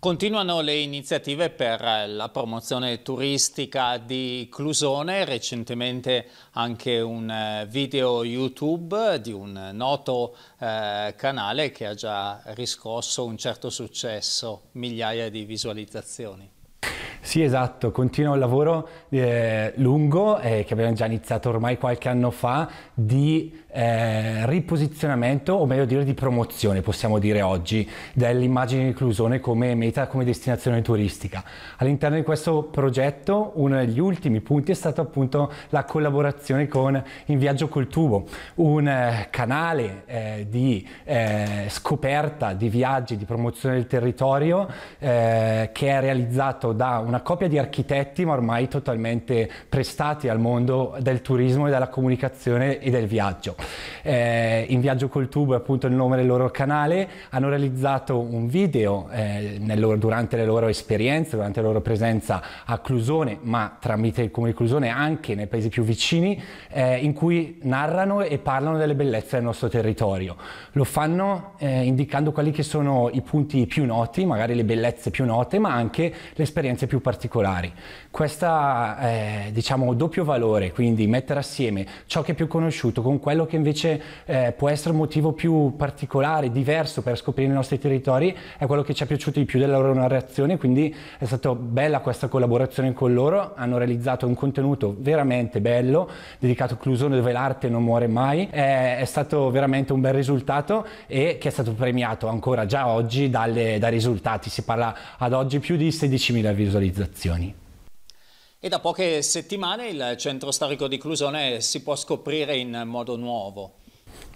Continuano le iniziative per eh, la promozione turistica di Clusone, recentemente anche un eh, video YouTube di un noto eh, canale che ha già riscosso un certo successo, migliaia di visualizzazioni. Sì, esatto, continua un lavoro eh, lungo eh, che abbiamo già iniziato ormai qualche anno fa di eh, riposizionamento, o meglio dire di promozione, possiamo dire oggi, dell'immagine di Clusone come meta, come destinazione turistica. All'interno di questo progetto uno degli ultimi punti è stato appunto la collaborazione con In Viaggio col Tubo, un eh, canale eh, di eh, scoperta di viaggi, di promozione del territorio che è realizzato da una una coppia di architetti ma ormai totalmente prestati al mondo del turismo e della comunicazione e del viaggio eh, in viaggio col tubo è appunto il nome del loro canale, hanno realizzato un video eh, loro, durante le loro esperienze, durante la loro presenza a Clusone, ma tramite il comune di Clusone anche nei paesi più vicini, eh, in cui narrano e parlano delle bellezze del nostro territorio. Lo fanno eh, indicando quali che sono i punti più noti, magari le bellezze più note, ma anche le esperienze più particolari. Questa eh, diciamo doppio valore, quindi mettere assieme ciò che è più conosciuto con quello che invece invece eh, può essere un motivo più particolare, diverso per scoprire i nostri territori, è quello che ci è piaciuto di più della loro narrazione, quindi è stata bella questa collaborazione con loro, hanno realizzato un contenuto veramente bello, dedicato a Clusone dove l'arte non muore mai, è, è, stato veramente un bel risultato e che è stato premiato ancora già oggi dalle, dai risultati, si parla ad oggi più di 16.000 visualizzazioni. E da poche settimane il centro storico di Clusone si può scoprire in modo nuovo.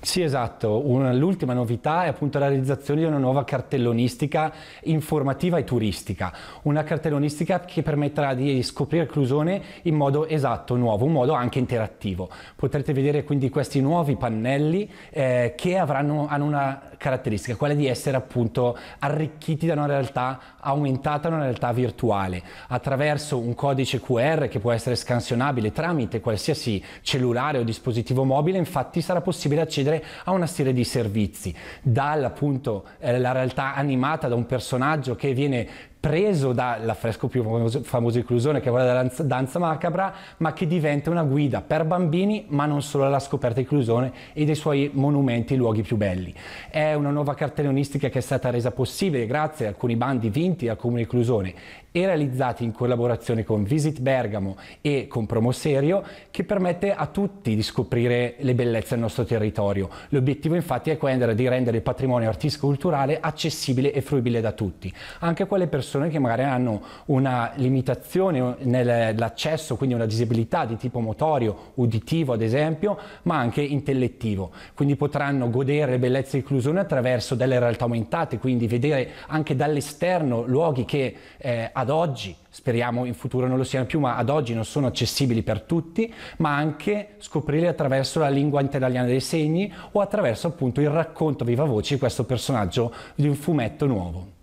Sì, esatto. L'ultima novità è appunto la realizzazione di una nuova cartellonistica informativa e turistica. Una cartellonistica che permetterà di scoprire Clusone in modo esatto, nuovo, un modo anche interattivo. Potrete vedere quindi questi nuovi pannelli eh, che avranno, hanno una caratteristica, quella di essere appunto arricchiti da una realtà aumentata, una realtà virtuale, attraverso un codice QR che può essere scansionabile tramite qualsiasi cellulare o dispositivo mobile, infatti sarà possibile accedere a una serie di servizi, dall'appunto eh, la realtà animata da un personaggio che viene preso dall'affresco più famoso, famoso di Clusone, che è quella della danza macabra, ma che diventa una guida per bambini, ma non solo alla scoperta di Clusone e dei suoi monumenti e luoghi più belli. È una nuova cartellonistica che è stata resa possibile grazie a alcuni bandi vinti dal Comune di Clusone e realizzati in collaborazione con Visit Bergamo e con Promoserio, che permette a tutti di scoprire le bellezze del nostro territorio. L'obiettivo infatti è quello di rendere il patrimonio artistico-culturale accessibile e fruibile da tutti, anche a quelle persone persone che magari hanno una limitazione nell'accesso, quindi una disabilità di tipo motorio, uditivo ad esempio, ma anche intellettivo. Quindi potranno godere le bellezze di Clusone attraverso delle realtà aumentate, quindi vedere anche dall'esterno luoghi che eh, ad oggi speriamo in futuro non lo siano più, ma ad oggi non sono accessibili per tutti, ma anche scoprire attraverso la lingua italiana dei segni o attraverso appunto il racconto viva voce di questo personaggio di un fumetto nuovo.